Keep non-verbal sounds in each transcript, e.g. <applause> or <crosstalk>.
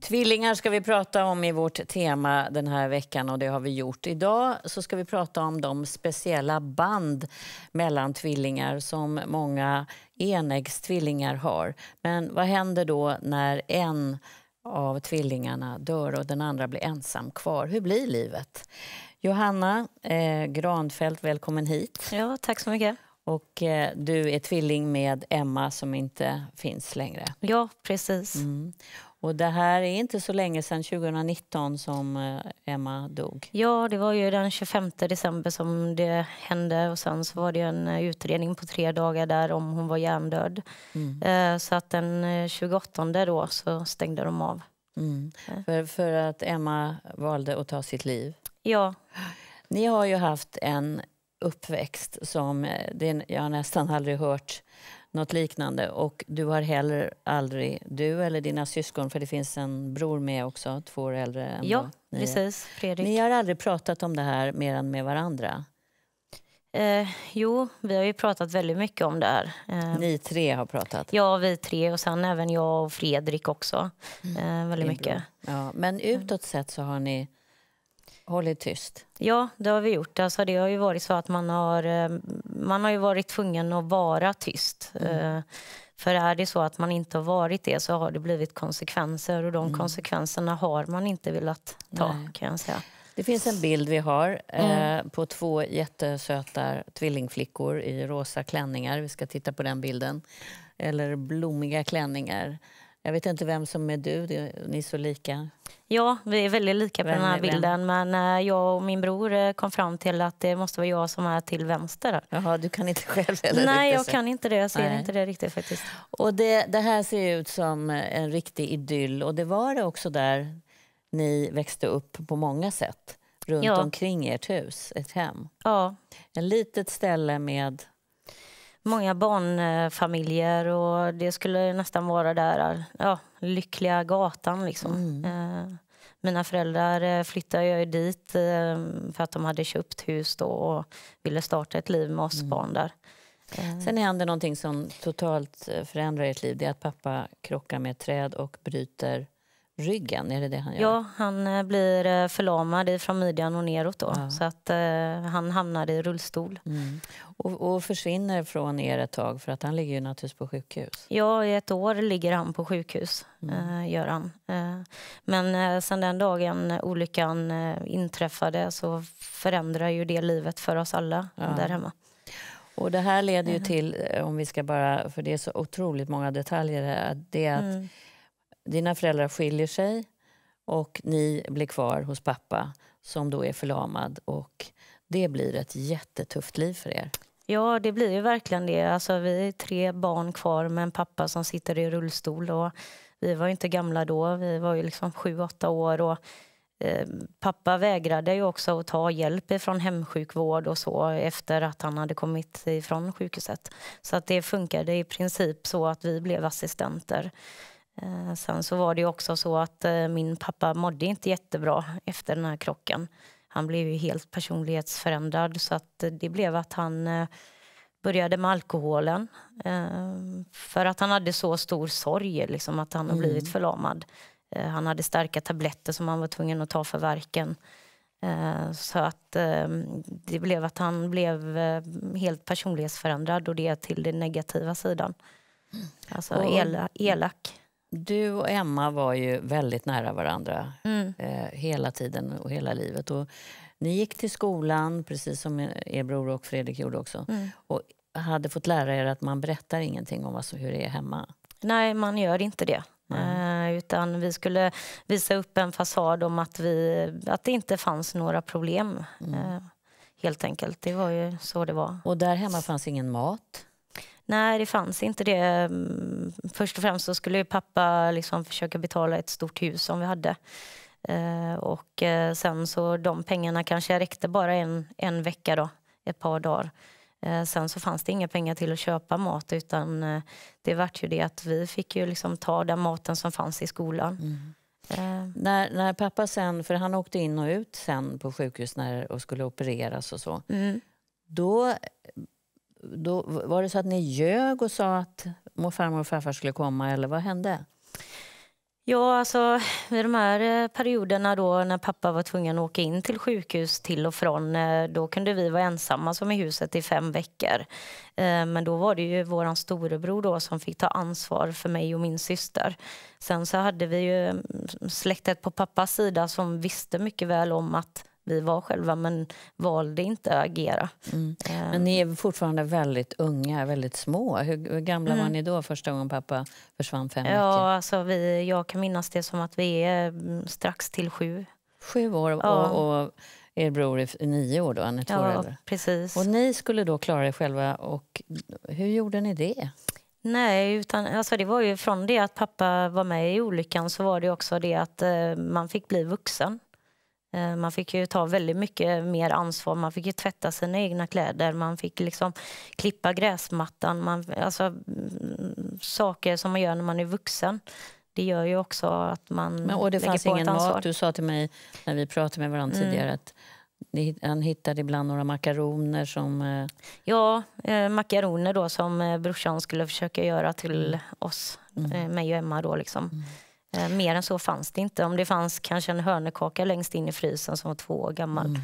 Tvillingar ska vi prata om i vårt tema den här veckan och det har vi gjort. Idag så ska vi prata om de speciella band mellan tvillingar som många enäggstvillingar har. Men vad händer då när en av tvillingarna dör och den andra blir ensam kvar? Hur blir livet? Johanna eh, Granfeldt, välkommen hit. Ja, tack så mycket. Och eh, du är tvilling med Emma som inte finns längre. Ja, precis. Mm. Och det här är inte så länge sedan, 2019, som eh, Emma dog. Ja, det var ju den 25 december som det hände och sen så var det en eh, utredning på tre dagar där om hon var hjärndöd. Mm. Eh, så att den 28 då så stängde de av. Mm. För, för att Emma valde att ta sitt liv? Ja. Ni har ju haft en uppväxt som det, jag nästan aldrig hört något liknande. Och du har heller aldrig, du eller dina syskon, för det finns en bror med också, två år äldre än Ja, ni precis. Fredrik. Ni har aldrig pratat om det här mer än med varandra? Eh, jo, vi har ju pratat väldigt mycket om det här. Eh, Ni tre har pratat? Ja, vi tre och sen även jag och Fredrik också. Mm. Eh, väldigt mycket. Ja, men utåt sett så har ni hållit tyst? Ja, det har vi gjort. Alltså, det har ju varit så att man har, eh, man har ju varit tvungen att vara tyst. Mm. Eh, för är det så att man inte har varit det så har det blivit konsekvenser och de mm. konsekvenserna har man inte velat ta, Nej. kan jag säga. Det finns en bild vi har eh, mm. på två jättesöta tvillingflickor i rosa klänningar. Vi ska titta på den bilden. Eller blommiga klänningar. Jag vet inte vem som är du, ni är så lika. Ja, vi är väldigt lika på den här bilden. Vem? Men eh, jag och min bror eh, kom fram till att det måste vara jag som är till vänster. Jaha, du kan inte själv heller? Nej, jag kan inte det. Jag ser Nej. inte det riktigt faktiskt. Och det, det här ser ut som eh, en riktig idyll och det var det också där ni växte upp på många sätt runt ja. omkring ert hus, ett hem. Ja. Ett litet ställe med många barnfamiljer och det skulle nästan vara där, ja, lyckliga gatan liksom. Mm. Eh, mina föräldrar eh, flyttade jag dit eh, för att de hade köpt hus då och ville starta ett liv med oss mm. barn där. Sen händer någonting som totalt förändrar ert liv. Det är att pappa krockar med ett träd och bryter ryggen? Är det det han gör? Ja, han eh, blir eh, förlamad från midjan och neråt då. Ja. Så att eh, han hamnar i rullstol. Mm. Och, och, försvinner från er ett tag för att han ligger ju naturligtvis på sjukhus. Ja, i ett år ligger han på sjukhus, mm. eh, gör han. Eh, men eh, sen den dagen olyckan inträffade så förändrar ju det livet för oss alla ja. där hemma. Och det här leder ju till, om vi ska bara, för det är så otroligt många detaljer det är att mm dina föräldrar skiljer sig och ni blir kvar hos pappa som då är förlamad och det blir ett jättetufft liv för er. Ja, det blir ju verkligen det. Alltså, vi är tre barn kvar med en pappa som sitter i rullstol. Och vi var inte gamla då, vi var ju liksom sju, åtta år. Och, eh, pappa vägrade ju också att ta hjälp från hemsjukvård och så efter att han hade kommit ifrån sjukhuset. Så att det funkade i princip så att vi blev assistenter. Eh, sen så var det också så att eh, min pappa mådde inte jättebra efter den här krocken. Han blev ju helt personlighetsförändrad så att det blev att han eh, började med alkoholen för att han hade så stor sorg, liksom, att han har mm. blivit förlamad. Han hade starka tabletter som han var tvungen att ta för verken. Så att det blev att han blev helt personlighetsförändrad och det till den negativa sidan. Alltså elak du och Emma var ju väldigt nära varandra mm. eh, hela tiden och hela livet. Och ni gick till skolan, precis som er bror och Fredrik gjorde också. Mm. Och hade fått lära er att man berättar ingenting om vad hur det är hemma. Nej, man gör inte det. Mm. Eh, utan vi skulle visa upp en fasad om att, vi, att det inte fanns några problem. Mm. Eh, helt enkelt. Det var ju så det var. Och där hemma fanns ingen mat? Nej, det fanns inte det. Mm, först och främst så skulle pappa liksom försöka betala ett stort hus som vi hade. Eh, och eh, sen så de pengarna kanske räckte bara en, en vecka då, ett par dagar. Eh, sen så fanns det inga pengar till att köpa mat utan det vart ju det att vi fick ju liksom ta den maten som fanns i skolan. Mm. Äh. När, när pappa sen, för han åkte in och ut sen på sjukhus när, och skulle opereras och så. Mm. Då då, var det så att ni ljög och sa att farmor och farfar skulle komma eller vad hände? Ja, alltså i de här eh, perioderna då när pappa var tvungen att åka in till sjukhus till och från, eh, då kunde vi vara ensamma som i huset i fem veckor. Eh, men då var det ju våran storebror då som fick ta ansvar för mig och min syster. Sen så hade vi ju mm, släktet på pappas sida som visste mycket väl om att vi var själva men valde inte att agera. Mm. Eh. Men ni är fortfarande väldigt unga, väldigt små. Hur, hur gamla mm. var ni då första gången pappa försvann fem ja, Alltså vi, jag kan minnas det som att vi är mm, strax till sju. Sju år och, ja. och er bror är nio år då, han är två ja, år precis. Och ni skulle då klara er själva och hur gjorde ni det? Nej, utan, alltså det var ju från det att pappa var med i olyckan så var det också det att eh, man fick bli vuxen. Eh, man fick ju ta väldigt mycket mer ansvar. Man fick ju tvätta sina egna kläder, man fick liksom klippa gräsmattan. Man, alltså, mm, saker som man gör när man är vuxen. Det gör ju också att man Men, Och det fanns ingen mat. Du sa till mig när vi pratade med varandra mm. tidigare att han hittade ibland några makaroner som... Eh, ja, eh, makaroner då som eh, brorsan skulle försöka göra till mm. oss, mm. eh, mig och Emma. Då, liksom. Mm. Eh, mer än så fanns det inte. Om det fanns kanske en hörnekaka längst in i frysen som var två år gammal. Mm.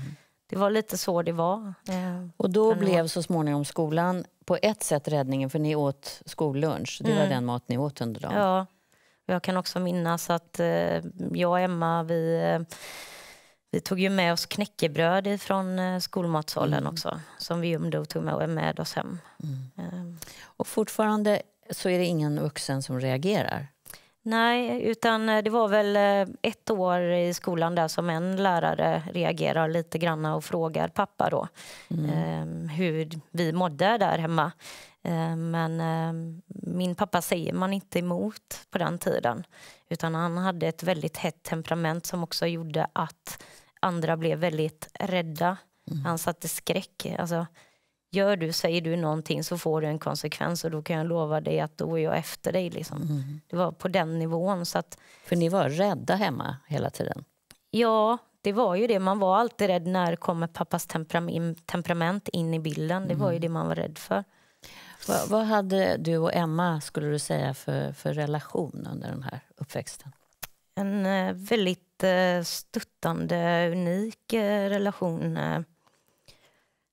Det var lite så det var. Eh, och då blev så småningom skolan på ett sätt räddningen, för ni åt skollunch. Det mm. var den mat ni åt under dagen. Ja. Jag kan också minnas att eh, jag och Emma, vi eh, vi tog ju med oss knäckebröd från eh, skolmatsalen mm. också som vi gömde och tog med, med oss hem. Mm. Eh. Och fortfarande så är det ingen vuxen som reagerar? Nej, utan eh, det var väl eh, ett år i skolan där som en lärare reagerar lite grann och frågar pappa då mm. Ehm, hur vi mådde där hemma. Ehm, men ehm, min pappa säger man inte emot på den tiden. Utan han hade ett väldigt hett temperament som också gjorde att andra blev väldigt rädda. Mm. Han satte skräck. Alltså, gör du, säger du någonting så får du en konsekvens och då kan jag lova dig att då är jag efter dig. Liksom. Mm. Det var på den nivån. Så att, För ni var rädda hemma hela tiden? Ja, det var ju det. Man var alltid rädd när kommer pappas temperament in i bilden. Det var ju mm. det man var rädd för. Vad, hade du och Emma skulle du säga för, för relation under den här uppväxten? En eh, väldigt eh, stöttande, unik eh, relation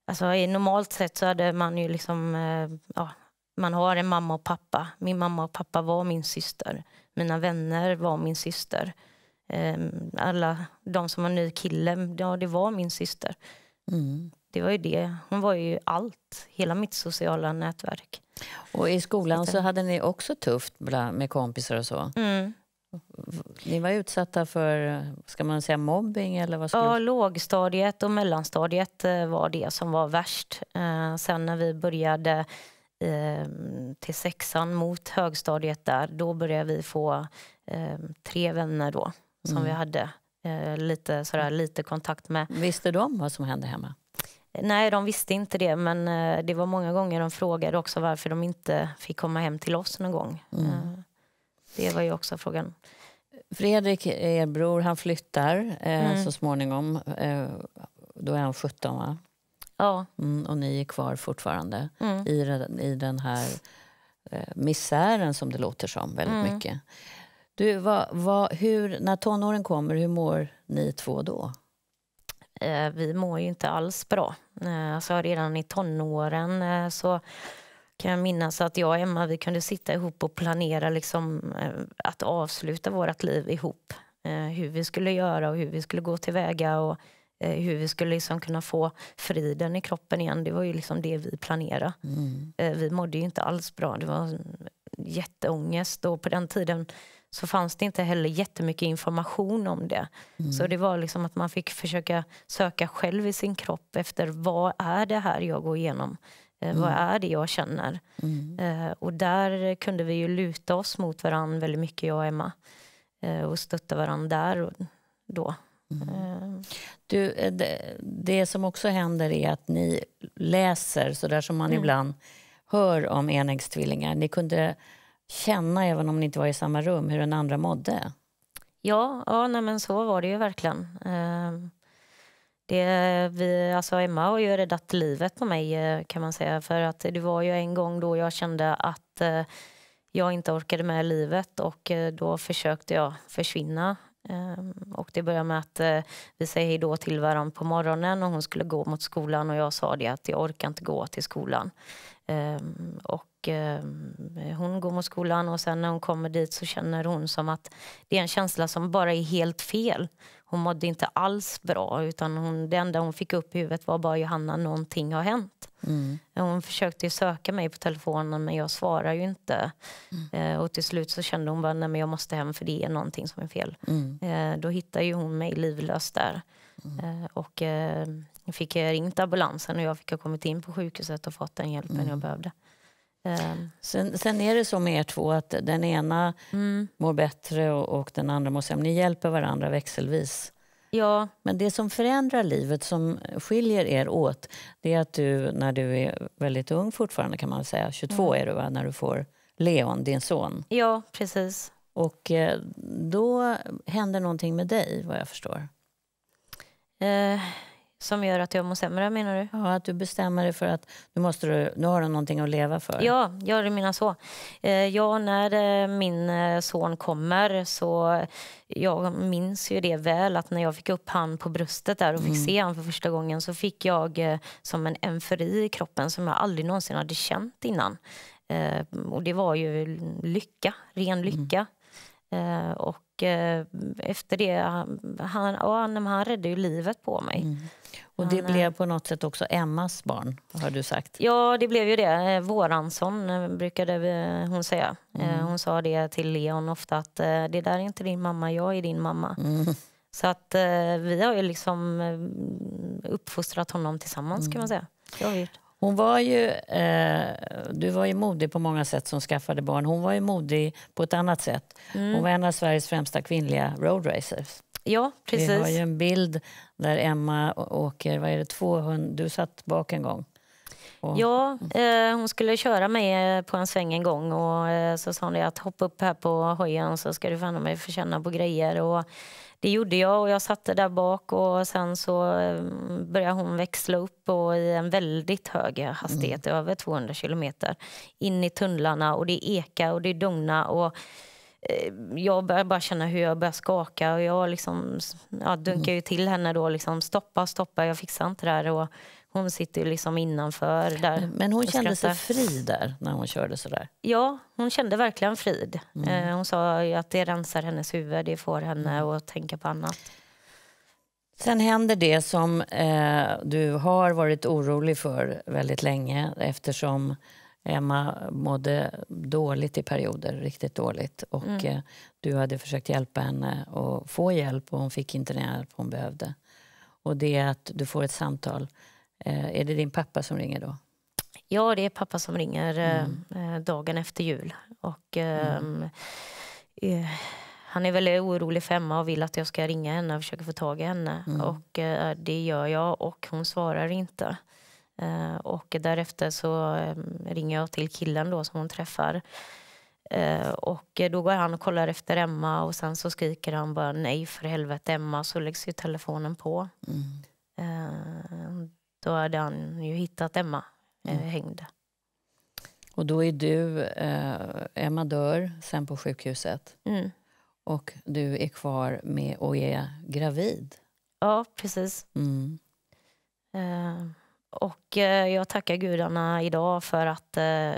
Alltså, normalt sett så hade man ju liksom... Eh, ja, man har en mamma och pappa. Min mamma och pappa var min syster. Mina vänner var min syster. Ehm, alla de som var ny kille, ja, det var min syster. Mm. Det var ju det. Hon var ju allt. Hela mitt sociala nätverk. Och i skolan så hade ni också tufft med kompisar och så? Mm. Ni var utsatta för ska man säga, mobbing? Eller vad skulle... Ja, lågstadiet och mellanstadiet eh, var det som var värst. Eh, sen när vi började eh, till sexan mot högstadiet där, då började vi få tre vänner då som mm. vi hade lite, sådär, lite kontakt med. Visste de vad som hände hemma? Nej, de visste inte det, men det var många gånger de frågade också varför de inte fick komma hem till oss någon gång. Mm. Det var ju också frågan. Fredrik, er bror, han flyttar eh, mm. så småningom. Eh, då är han 17, va? Ja. Mm, och ni är kvar fortfarande mm. i, i den här eh, misären som det låter som väldigt mm. mycket. Du, vad, vad, hur, när tonåren kommer, hur mår ni två då? Eh, vi mår ju inte alls bra. Eh, alltså redan i tonåren eh, så kan jag minnas att jag och Emma vi kunde sitta ihop och planera liksom, eh, att avsluta vårt liv ihop. Eh, hur vi skulle göra och hur vi skulle gå tillväga och eh, hur vi skulle liksom kunna få friden i kroppen igen. Det var ju liksom det vi planerade. Mm. Vi mådde ju inte alls bra. Det var jätteångest och på den tiden så fanns det inte heller jättemycket information om det. Mm. Så det var liksom att man fick försöka söka själv i sin kropp efter vad är det här jag går igenom? Eh, mm. Vad är det jag känner? Mm. Eh, och där kunde vi ju luta oss mot varandra väldigt mycket, jag och Emma. Eh, och stötta varandra där och då. Mm. Eh. Du, eh, det, det, som också händer är att ni läser, så där som man mm. ibland hör om enäggstvillingar. Ni kunde känna, även om ni inte var i samma rum, hur den andra mådde. Ja, ja nej, men så var det ju verkligen. Eh, det, vi, alltså Emma har ju räddat livet på mig eh, kan man säga. För att det var ju en gång då jag kände att eh, jag inte orkade med livet och eh, då försökte jag försvinna. Ehm, och det började med att vi säger då till varandra på morgonen och hon skulle gå mot skolan och jag sa det att jag orkar inte gå till skolan. Ehm, och ehm, hon går mot skolan och sen när hon kommer dit så känner hon som att det är en känsla som bara är helt fel. Hon mådde inte alls bra. utan hon, Det enda hon fick upp i huvudet var bara Johanna, någonting har hänt. Mm. Hon försökte söka mig på telefonen, men jag svarar ju inte. Mm. Eh, och till slut så kände hon bara, nej men jag måste hem, för det är någonting som är fel. Mm. Eh, då hittade ju hon mig livlös där. Mm. Eh, och eh, fick ringt ambulansen och jag fick ha kommit in på sjukhuset och fått den hjälpen mm. jag behövde. Ehm. Sen, sen, är det så med er två att den ena mm. mår bättre och, och, den andra mår sämre. Ni hjälper varandra växelvis. Ja. Men det som förändrar livet, som skiljer er åt, det är att du när du är väldigt ung fortfarande kan man säga, 22 mm. är du va? när du får Leon, din son. Ja, precis. Och eh, då händer någonting med dig vad jag förstår. Eh. Som gör att jag mår sämre menar du? Ja, att du bestämmer dig för att nu, måste du, nu har du någonting att leva för. Ja, jag menar så. Eh, ja, när eh, min eh, son kommer så jag minns ju det väl att när jag fick upp han på bröstet där och fick mm. se han för första gången så fick jag som en emferi i kroppen som jag aldrig någonsin hade känt innan. Och det var ju lycka, ren mm. lycka. Mm. Och efter det, han, ja, han räddade ju livet på mig. Mm. Och det blev på något sätt också Emmas barn, har du sagt. Ja, det blev ju det. Eh, Våransson eh, brukade eh, hon säga. Mm. Hon sa det till Leon ofta att det där är inte din mamma, jag är din mamma. Mm. Så att vi har ju liksom uppfostrat honom tillsammans kan man mm. säga. Det har gjort. Hon var ju, eh, du var ju modig på många sätt som skaffade barn. Hon var ju modig på ett annat sätt. Mm. Hon var en av Sveriges främsta kvinnliga roadracers. Ja, precis. Vi har ju en bild där Emma åker, vad är det, 200, du satt bak en gång. Och... Ja, eh, hon skulle köra mig på en sväng en gång och eh, så sa hon att hoppa upp här på hojen så ska du fan mig få känna på grejer. Och det gjorde jag och jag satte där bak och sen så eh, började hon växla upp och i en väldigt hög hastighet, mm. över 200 kilometer, in i tunnlarna och det ekar och det dugnar. Och Eh, jag börjar bara känna hur jag börjar skaka och jag liksom, ja, dunkar mm. ju till henne då liksom, stoppa, stoppa, jag fixar inte det här. Och hon sitter liksom innanför där. Men hon kände sig fri där när hon körde sådär? Ja, hon kände verkligen frid. Mm. Eh, hon sa att det rensar hennes huvud, det får henne mm. att tänka på annat. Sen händer det som eh, du har varit orolig för väldigt länge eftersom Emma mådde dåligt i perioder, riktigt dåligt. Och mm. Eh, du hade försökt hjälpa henne att få hjälp och hon fick inte den hjälp hon behövde. Och det är att du får ett samtal. Eh, är det din pappa som ringer då? Ja, det är pappa som ringer eh, mm. dagen efter jul. Och, mm. eh, han är väldigt orolig för Emma och vill att jag ska ringa henne och försöka få tag i henne. Mm. Och eh, det gör jag och hon svarar inte. Eh, och därefter så eh, ringer jag till killen då som hon träffar. Eh, och då går han och kollar efter Emma och sen så skriker han bara nej för helvete Emma så läggs ju telefonen på. Mm. Då hade han ju hittat Emma mm. hängd. Och då är du, Emma dör sen på sjukhuset. Mm. Och du är kvar med och är gravid. Ja, precis. Mm. Och eh, jag tackar gudarna idag för att eh,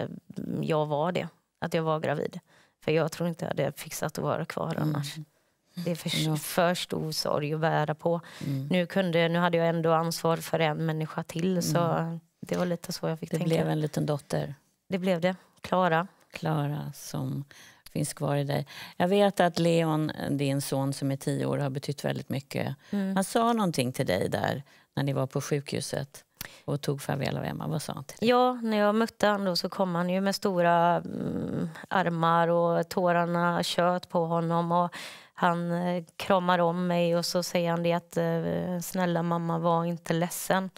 jag var det, att jag var gravid. För jag tror inte jag hade fixat att vara kvar mm. annars. Mm. Det är för, ja. för stor sorg att bära på. Mm. Nu, kunde, nu hade jag ändå ansvar för en människa till mm. så det var lite så jag fick det tänka. Det blev en liten dotter. Det blev det. Klara. Klara som finns kvar i dig. Jag vet att Leon, din son som är tio år, har betytt väldigt mycket. Mm. Han sa någonting till dig där när ni var på sjukhuset och tog farväl av Emma. Vad sa han till dig? Ja, när jag mötte honom så kom han ju med stora mm, armar och tårarna kött på honom. Och han eh, kramar om mig och så säger han det att eh, snälla mamma var inte ledsen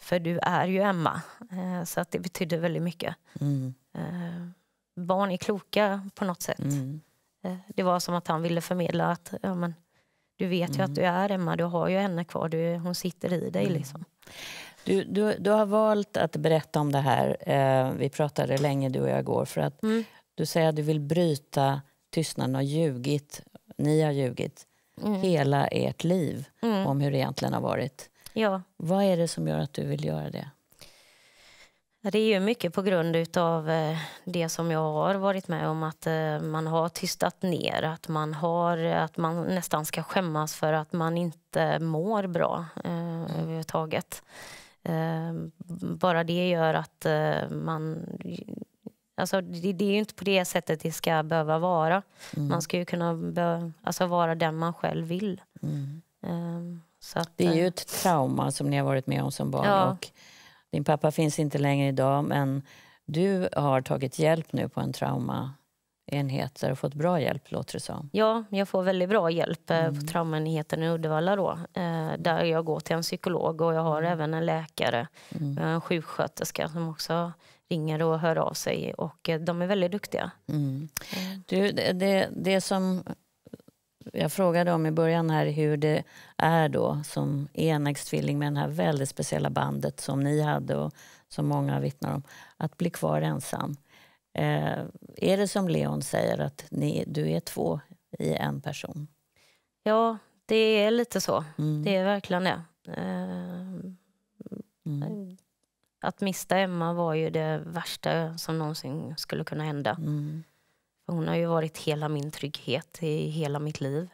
för du är ju Emma. Eh, så att det betydde väldigt mycket. Mm. Eh, barn är kloka på något sätt. Mm. Eh, det var som att han ville förmedla att ja, men, du vet ju att mm. du är Emma, du har ju henne kvar, du, hon sitter i dig. Mm. Liksom. Du, du, du har valt att berätta om det här. Eh, vi pratade länge, du och jag, igår. För att mm. Du säger att du vill bryta tystnaden och ljugit. Ni har ljugit mm. hela ert liv mm. om hur det egentligen har varit. Ja. Vad är det som gör att du vill göra det? Det är ju mycket på grund av eh, det som jag har varit med om att eh, man har tystat ner, att man, har, att man nästan ska skämmas för att man inte mår bra eh, mm. överhuvudtaget. Ehm, bara det gör att eh, man... Alltså det, det, är ju inte på det sättet det ska behöva vara. Mm. Man ska ju kunna be, alltså vara den man själv vill. Mm. Ehm, att, det är ju eh, ett trauma som ni har varit med om som barn. Ja. Och din pappa finns inte längre idag, men du har tagit hjälp nu på en trauma enheter och fått bra hjälp låter det som. Ja, jag får väldigt bra hjälp eh, mm. på traumaenheten i Uddevalla då, eh, där jag går till en psykolog och jag har mm. även en läkare, mm. Eh, en sjuksköterska som också ringer och hör av sig och de är väldigt duktiga. Mm. mm. Du, det, det som jag frågade om i början här hur det är då som enäggstvilling med det här väldigt speciella bandet som ni hade och som många vittnar om, att bli kvar ensam. Eh, är det som Leon säger, att ni, du är två i en person? Ja, det är lite så. Mm. Det är verkligen det. Eh, mm. Att mista Emma var ju det värsta som någonsin skulle kunna hända. Mm. hon har ju varit hela min trygghet i hela mitt liv.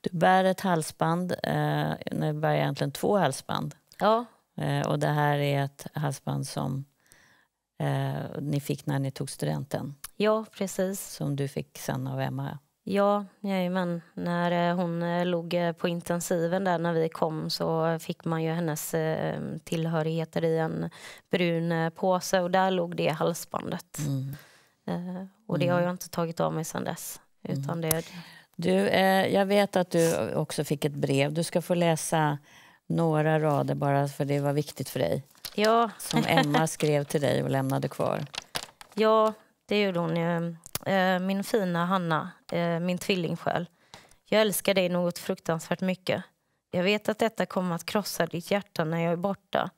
Du bär ett halsband, eh, nu bär jag egentligen två halsband. Ja. Eh, och det här är ett halsband som eh, ni fick när ni tog studenten. Ja, precis. Som du fick sen av Emma. Ja, jajamän. När eh, hon eh, låg eh, på intensiven där när vi kom så fick man ju hennes tillhörigheter i en brun påse och där låg det halsbandet. Mm. Och det har mm. jag inte tagit av mig sedan dess. Utan mm. det... Du, jag vet att du också fick ett brev. Du ska få läsa några rader bara för det var viktigt för dig. Ja. Som Emma skrev till dig och lämnade kvar. Ja, det gjorde hon. Eh, min fina Hanna, eh, min tvillingsjäl. Jag älskar dig något fruktansvärt mycket. Jag vet att detta kommer att krossa ditt hjärta när jag är borta.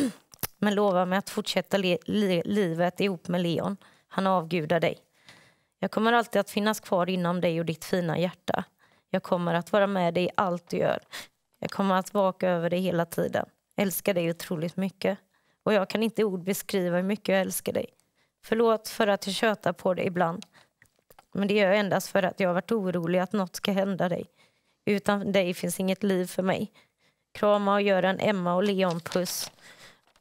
<clears throat> Men lova mig att fortsätta li li livet ihop med Leon. Han avgudar dig. Jag kommer alltid att finnas kvar inom dig och ditt fina hjärta. Jag kommer att vara med dig i allt du gör. Jag kommer att vaka över dig hela tiden. Jag älskar dig otroligt mycket. Och jag kan inte i ord beskriva hur mycket jag älskar dig. Förlåt för att jag tjötar på dig ibland. Men det gör jag endast för att jag har varit orolig att något ska hända dig. Utan dig finns inget liv för mig. Krama och gör en Emma och Leon-puss.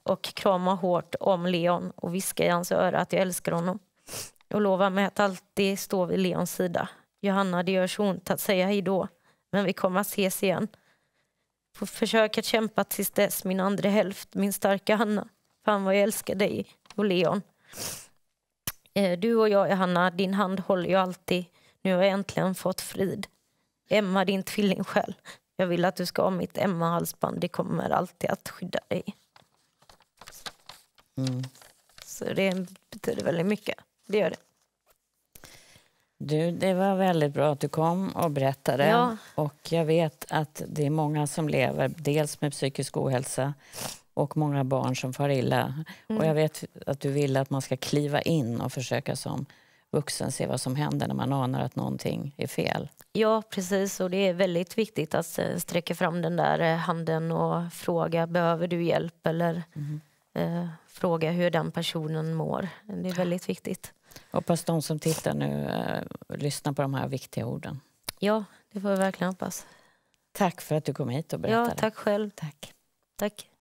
Och krama hårt om Leon och viska i hans öra att jag älskar honom. Och lova mig att alltid stå vid Leons sida. Johanna, det gör så ont att säga hej då. Men vi kommer att ses igen. Får försöka kämpa tills dess, min andra hälft, min starka Hanna. Fan vad jag älskar dig och Leon. Eh, du och jag, Hanna, din hand håller jag alltid. Nu har jag äntligen fått frid. Emma, din tvillingsjäl. Jag vill att du ska ha mitt Emma-halsband. Det kommer alltid att skydda dig. Mm. Så det betyder väldigt mycket. Det gör det. Du, det var väldigt bra att du kom och berättade. Ja. Och jag vet att det är många som lever dels med psykisk ohälsa och många barn som far illa. Mm. Och jag vet att du vill att man ska kliva in och försöka som vuxen se vad som händer när man anar att någonting är fel. Ja, precis. Och det är väldigt viktigt att eh, sträcka fram den där eh, handen och fråga behöver du hjälp eller mm. eh, fråga hur den personen mår. Det är väldigt viktigt. Hoppas de som tittar nu eh, lyssnar på de här viktiga orden. Ja, det får vi verkligen hoppas. Tack för att du kom hit och berättade. Ja, tack själv. Tack. tack.